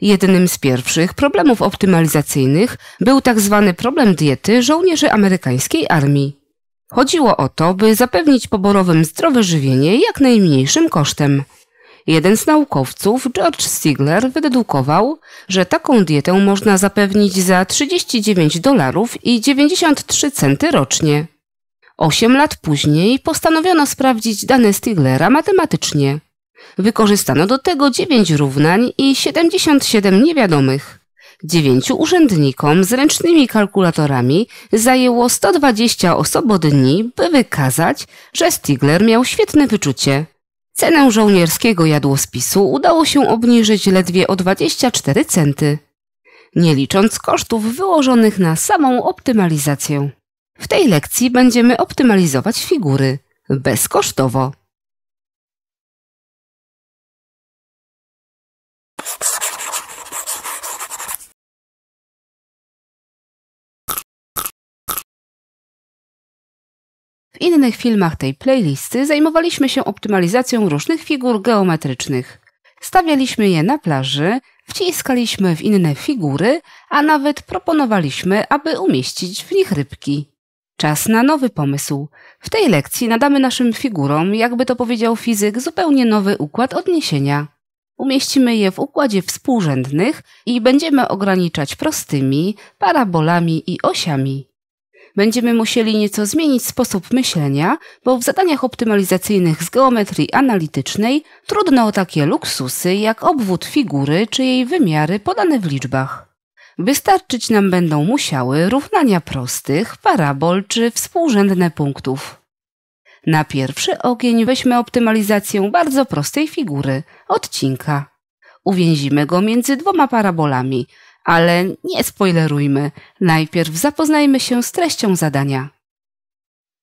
Jednym z pierwszych problemów optymalizacyjnych był tzw. Tak problem diety żołnierzy amerykańskiej armii. Chodziło o to, by zapewnić poborowym zdrowe żywienie jak najmniejszym kosztem. Jeden z naukowców, George Stigler, wydedukował, że taką dietę można zapewnić za 39 dolarów i 93 centy rocznie. Osiem lat później postanowiono sprawdzić dane Stiglera matematycznie. Wykorzystano do tego 9 równań i 77 niewiadomych. Dziewięciu urzędnikom z ręcznymi kalkulatorami zajęło 120 osobodni, by wykazać, że Stigler miał świetne wyczucie. Cenę żołnierskiego jadłospisu udało się obniżyć ledwie o 24 centy, nie licząc kosztów wyłożonych na samą optymalizację. W tej lekcji będziemy optymalizować figury bezkosztowo. W innych filmach tej playlisty zajmowaliśmy się optymalizacją różnych figur geometrycznych. Stawialiśmy je na plaży, wciskaliśmy w inne figury, a nawet proponowaliśmy, aby umieścić w nich rybki. Czas na nowy pomysł. W tej lekcji nadamy naszym figurom, jakby to powiedział fizyk, zupełnie nowy układ odniesienia. Umieścimy je w układzie współrzędnych i będziemy ograniczać prostymi, parabolami i osiami. Będziemy musieli nieco zmienić sposób myślenia, bo w zadaniach optymalizacyjnych z geometrii analitycznej trudno o takie luksusy jak obwód figury czy jej wymiary podane w liczbach. Wystarczyć nam będą musiały równania prostych, parabol czy współrzędne punktów. Na pierwszy ogień weźmy optymalizację bardzo prostej figury odcinka. Uwięzimy go między dwoma parabolami, ale nie spoilerujmy. Najpierw zapoznajmy się z treścią zadania.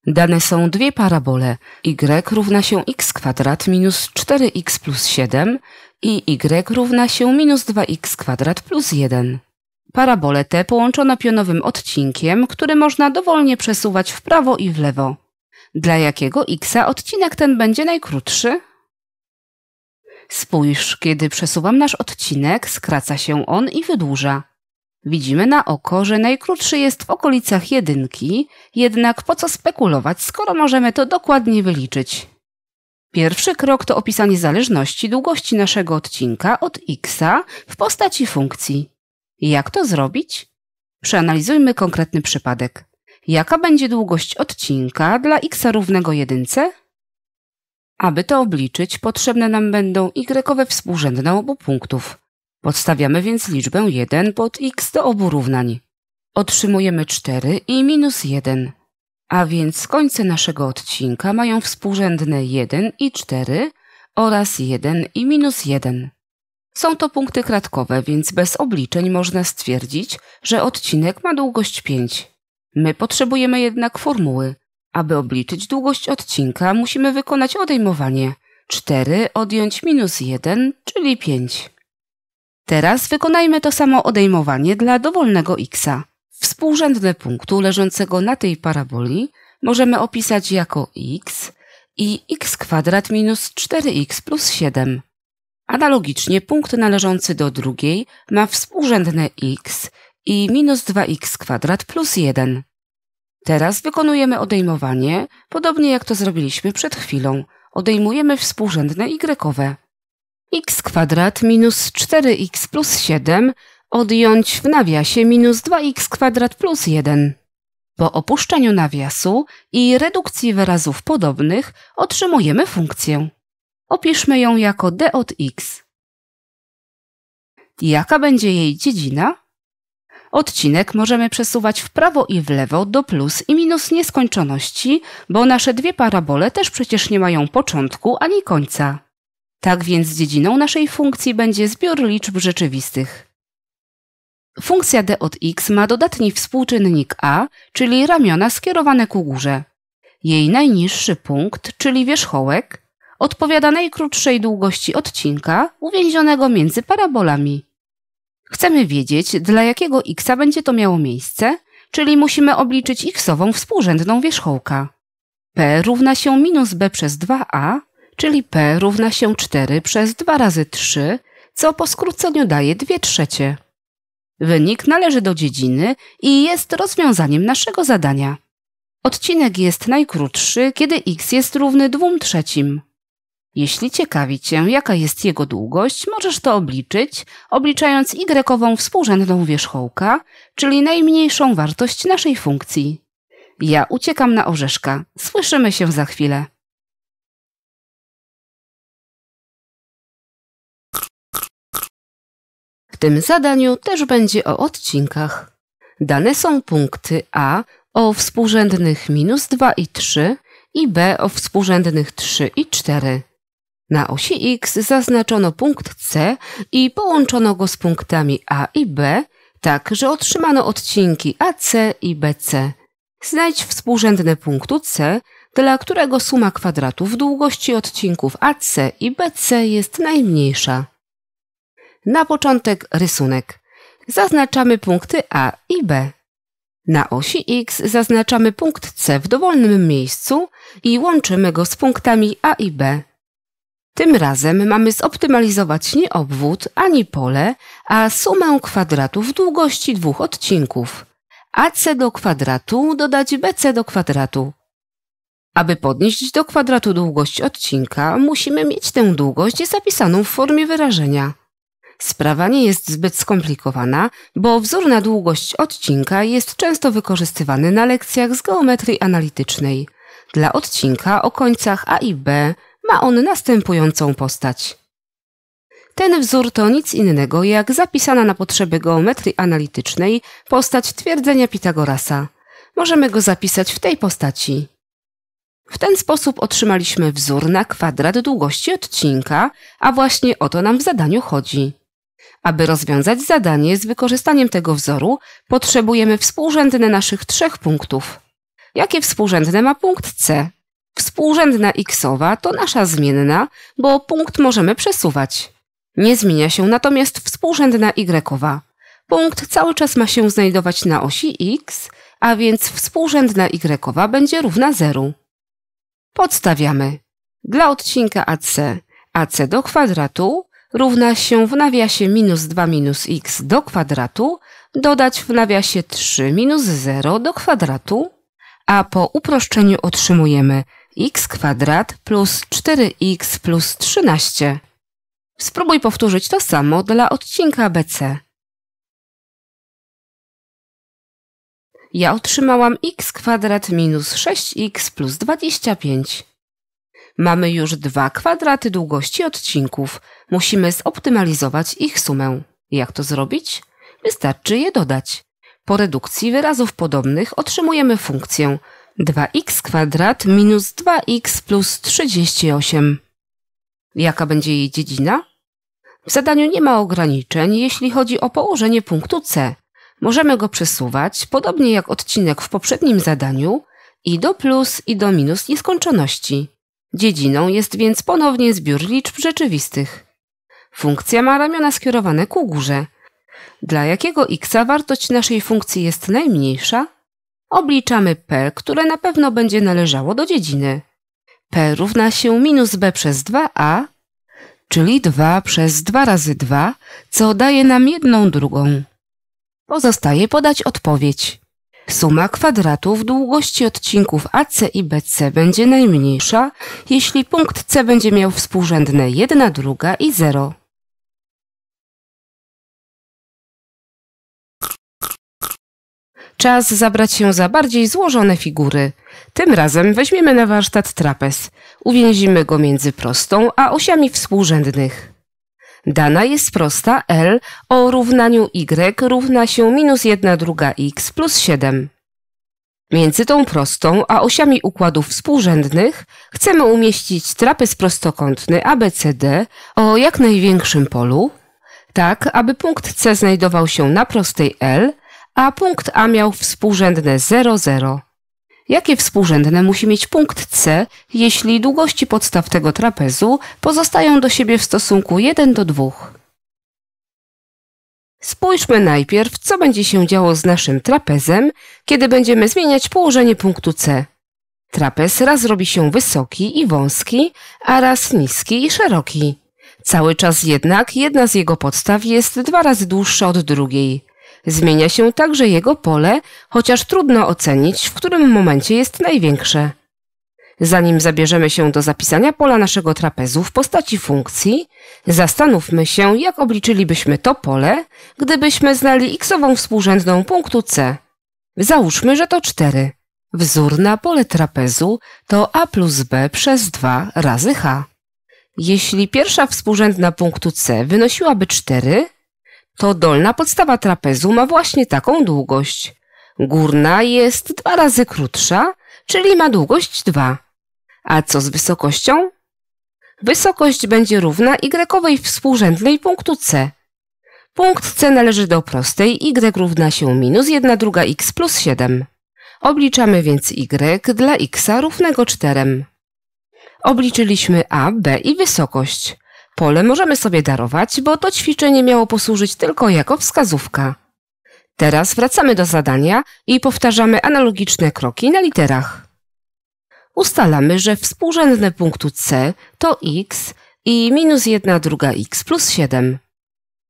Dane są dwie parabole y równa się x kwadrat minus 4x plus 7 i y równa się minus 2x kwadrat plus 1. Parabole te połączono pionowym odcinkiem, który można dowolnie przesuwać w prawo i w lewo. Dla jakiego xa odcinek ten będzie najkrótszy? Spójrz, kiedy przesuwam nasz odcinek, skraca się on i wydłuża. Widzimy na oko, że najkrótszy jest w okolicach jedynki, jednak po co spekulować, skoro możemy to dokładnie wyliczyć? Pierwszy krok to opisanie zależności długości naszego odcinka od x w postaci funkcji. Jak to zrobić? Przeanalizujmy konkretny przypadek. Jaka będzie długość odcinka dla x równego jedynce aby to obliczyć, potrzebne nam będą y współrzędne obu punktów. Podstawiamy więc liczbę 1 pod x do obu równań. Otrzymujemy 4 i minus 1. A więc końce naszego odcinka mają współrzędne 1 i 4 oraz 1 i minus 1. Są to punkty kratkowe, więc bez obliczeń można stwierdzić, że odcinek ma długość 5. My potrzebujemy jednak formuły, aby obliczyć długość odcinka, musimy wykonać odejmowanie 4 odjąć minus 1, czyli 5. Teraz wykonajmy to samo odejmowanie dla dowolnego x. Współrzędne punktu leżącego na tej paraboli możemy opisać jako x i x kwadrat minus 4x plus 7. Analogicznie punkt należący do drugiej ma współrzędne x i minus 2x kwadrat plus 1. Teraz wykonujemy odejmowanie, podobnie jak to zrobiliśmy przed chwilą. Odejmujemy współrzędne y. x kwadrat minus 4x plus 7 odjąć w nawiasie minus 2x kwadrat plus 1. Po opuszczeniu nawiasu i redukcji wyrazów podobnych otrzymujemy funkcję. Opiszmy ją jako d od x. Jaka będzie jej dziedzina? Odcinek możemy przesuwać w prawo i w lewo do plus i minus nieskończoności, bo nasze dwie parabole też przecież nie mają początku ani końca. Tak więc dziedziną naszej funkcji będzie zbiór liczb rzeczywistych. Funkcja d od x ma dodatni współczynnik a, czyli ramiona skierowane ku górze. Jej najniższy punkt, czyli wierzchołek, odpowiada najkrótszej długości odcinka uwięzionego między parabolami. Chcemy wiedzieć, dla jakiego x będzie to miało miejsce, czyli musimy obliczyć x-ową współrzędną wierzchołka. p równa się minus b przez 2a, czyli p równa się 4 przez 2 razy 3, co po skróceniu daje 2 trzecie. Wynik należy do dziedziny i jest rozwiązaniem naszego zadania. Odcinek jest najkrótszy, kiedy x jest równy 2 trzecim. Jeśli ciekawi Cię, jaka jest jego długość, możesz to obliczyć, obliczając y współrzędną wierzchołka, czyli najmniejszą wartość naszej funkcji. Ja uciekam na orzeszka. Słyszymy się za chwilę. W tym zadaniu też będzie o odcinkach. Dane są punkty A o współrzędnych minus 2 i 3 i B o współrzędnych 3 i 4. Na osi X zaznaczono punkt C i połączono go z punktami A i B, tak że otrzymano odcinki AC i BC. Znajdź współrzędne punktu C, dla którego suma kwadratów długości odcinków AC i BC jest najmniejsza. Na początek rysunek. Zaznaczamy punkty A i B. Na osi X zaznaczamy punkt C w dowolnym miejscu i łączymy go z punktami A i B. Tym razem mamy zoptymalizować nie obwód, ani pole, a sumę kwadratów długości dwóch odcinków. AC do kwadratu dodać BC do kwadratu. Aby podnieść do kwadratu długość odcinka, musimy mieć tę długość zapisaną w formie wyrażenia. Sprawa nie jest zbyt skomplikowana, bo wzór na długość odcinka jest często wykorzystywany na lekcjach z geometrii analitycznej. Dla odcinka o końcach A i B ma on następującą postać. Ten wzór to nic innego jak zapisana na potrzeby geometrii analitycznej postać twierdzenia Pitagorasa. Możemy go zapisać w tej postaci. W ten sposób otrzymaliśmy wzór na kwadrat długości odcinka, a właśnie o to nam w zadaniu chodzi. Aby rozwiązać zadanie z wykorzystaniem tego wzoru, potrzebujemy współrzędne naszych trzech punktów. Jakie współrzędne ma punkt C? Współrzędna xowa to nasza zmienna, bo punkt możemy przesuwać. Nie zmienia się natomiast współrzędna y. Punkt cały czas ma się znajdować na osi x, a więc współrzędna y będzie równa 0. Podstawiamy. Dla odcinka AC, AC do kwadratu równa się w nawiasie minus 2 minus x do kwadratu dodać w nawiasie 3 minus 0 do kwadratu, a po uproszczeniu otrzymujemy x kwadrat plus 4x plus 13. Spróbuj powtórzyć to samo dla odcinka BC. Ja otrzymałam x kwadrat minus 6x plus 25. Mamy już dwa kwadraty długości odcinków. Musimy zoptymalizować ich sumę. Jak to zrobić? Wystarczy je dodać. Po redukcji wyrazów podobnych otrzymujemy funkcję 2x kwadrat minus 2x plus 38. Jaka będzie jej dziedzina? W zadaniu nie ma ograniczeń, jeśli chodzi o położenie punktu C. Możemy go przesuwać, podobnie jak odcinek w poprzednim zadaniu, i do plus i do minus nieskończoności. Dziedziną jest więc ponownie zbiór liczb rzeczywistych. Funkcja ma ramiona skierowane ku górze. Dla jakiego x wartość naszej funkcji jest najmniejsza, obliczamy P, które na pewno będzie należało do dziedziny. P równa się minus B przez 2a, czyli 2 przez 2 razy 2, co daje nam jedną drugą. Pozostaje podać odpowiedź. Suma kwadratów długości odcinków AC i BC będzie najmniejsza, jeśli punkt C będzie miał współrzędne 1 druga i 0. Czas zabrać się za bardziej złożone figury. Tym razem weźmiemy na warsztat trapez. Uwięzimy go między prostą a osiami współrzędnych. Dana jest prosta L o równaniu Y równa się minus 1 druga X plus 7. Między tą prostą a osiami układów współrzędnych chcemy umieścić trapez prostokątny ABCD o jak największym polu, tak aby punkt C znajdował się na prostej L, a punkt A miał współrzędne 00. Jakie współrzędne musi mieć punkt C, jeśli długości podstaw tego trapezu pozostają do siebie w stosunku 1 do 2? Spójrzmy najpierw, co będzie się działo z naszym trapezem, kiedy będziemy zmieniać położenie punktu C. Trapez raz robi się wysoki i wąski, a raz niski i szeroki. Cały czas jednak jedna z jego podstaw jest dwa razy dłuższa od drugiej. Zmienia się także jego pole, chociaż trudno ocenić, w którym momencie jest największe. Zanim zabierzemy się do zapisania pola naszego trapezu w postaci funkcji, zastanówmy się, jak obliczylibyśmy to pole, gdybyśmy znali xową współrzędną punktu c. Załóżmy, że to 4. Wzór na pole trapezu to a plus b przez 2 razy h. Jeśli pierwsza współrzędna punktu c wynosiłaby 4, to dolna podstawa trapezu ma właśnie taką długość. Górna jest dwa razy krótsza, czyli ma długość 2. A co z wysokością? Wysokość będzie równa y współrzędnej punktu c. Punkt c należy do prostej y równa się minus 1 druga x plus 7. Obliczamy więc y dla x równego 4. Obliczyliśmy a, b i wysokość. Pole możemy sobie darować, bo to ćwiczenie miało posłużyć tylko jako wskazówka. Teraz wracamy do zadania i powtarzamy analogiczne kroki na literach. Ustalamy, że współrzędne punktu C to x i minus 1 druga x plus 7.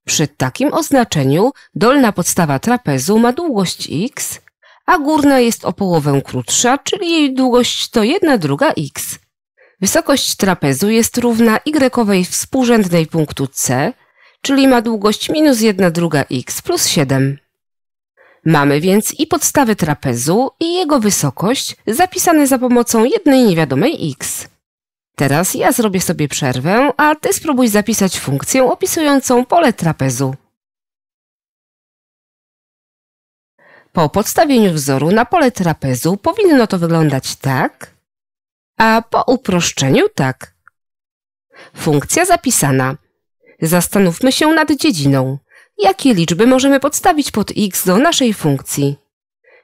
Przy takim oznaczeniu dolna podstawa trapezu ma długość x, a górna jest o połowę krótsza, czyli jej długość to 1 druga x. Wysokość trapezu jest równa y współrzędnej punktu C, czyli ma długość minus 1 druga x plus 7. Mamy więc i podstawę trapezu i jego wysokość zapisane za pomocą jednej niewiadomej x. Teraz ja zrobię sobie przerwę, a ty spróbuj zapisać funkcję opisującą pole trapezu. Po podstawieniu wzoru na pole trapezu powinno to wyglądać tak, a po uproszczeniu tak. Funkcja zapisana. Zastanówmy się nad dziedziną. Jakie liczby możemy podstawić pod x do naszej funkcji?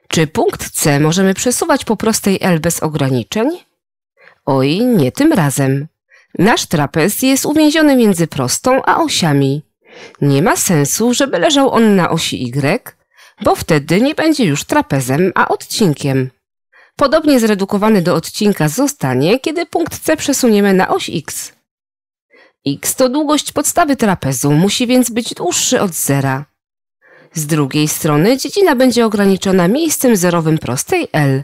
Czy punkt C możemy przesuwać po prostej L bez ograniczeń? Oj, nie tym razem. Nasz trapez jest uwięziony między prostą a osiami. Nie ma sensu, żeby leżał on na osi Y, bo wtedy nie będzie już trapezem, a odcinkiem podobnie zredukowany do odcinka zostanie, kiedy punkt C przesuniemy na oś x. x to długość podstawy trapezu, musi więc być dłuższy od zera. Z drugiej strony dziedzina będzie ograniczona miejscem zerowym prostej L.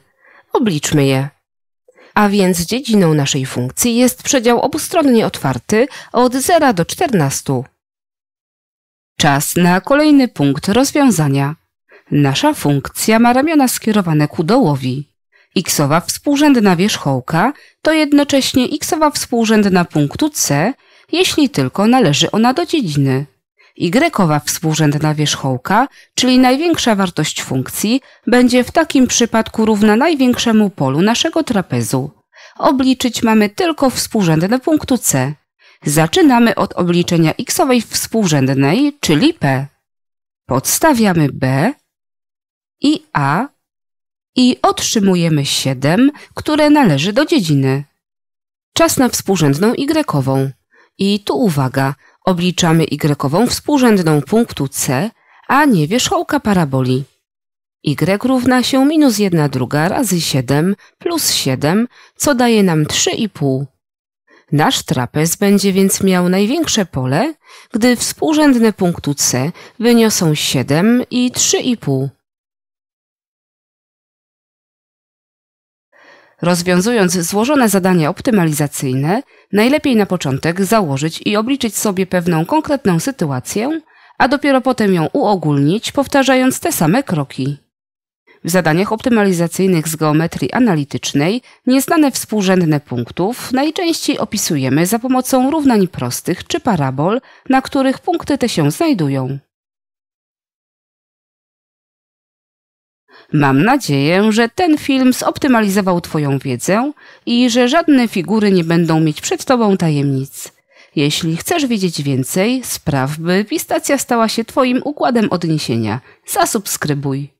Obliczmy je. A więc dziedziną naszej funkcji jest przedział obustronnie otwarty od 0 do 14. Czas na kolejny punkt rozwiązania. Nasza funkcja ma ramiona skierowane ku dołowi. Xowa współrzędna wierzchołka to jednocześnie xowa współrzędna punktu C, jeśli tylko należy ona do dziedziny. Y współrzędna wierzchołka, czyli największa wartość funkcji, będzie w takim przypadku równa największemu polu naszego trapezu. Obliczyć mamy tylko współrzędne punktu C. Zaczynamy od obliczenia xowej współrzędnej, czyli P. Podstawiamy B i A i otrzymujemy 7, które należy do dziedziny. Czas na współrzędną y. I tu uwaga, obliczamy y współrzędną punktu c, a nie wierzchołka paraboli. y równa się minus 1 druga razy 7 plus 7, co daje nam 3,5. Nasz trapez będzie więc miał największe pole, gdy współrzędne punktu c wyniosą 7 i 3,5. Rozwiązując złożone zadania optymalizacyjne, najlepiej na początek założyć i obliczyć sobie pewną konkretną sytuację, a dopiero potem ją uogólnić, powtarzając te same kroki. W zadaniach optymalizacyjnych z geometrii analitycznej nieznane współrzędne punktów najczęściej opisujemy za pomocą równań prostych czy parabol, na których punkty te się znajdują. Mam nadzieję, że ten film zoptymalizował Twoją wiedzę i że żadne figury nie będą mieć przed Tobą tajemnic. Jeśli chcesz wiedzieć więcej, spraw, by pistacja stała się Twoim układem odniesienia. Zasubskrybuj.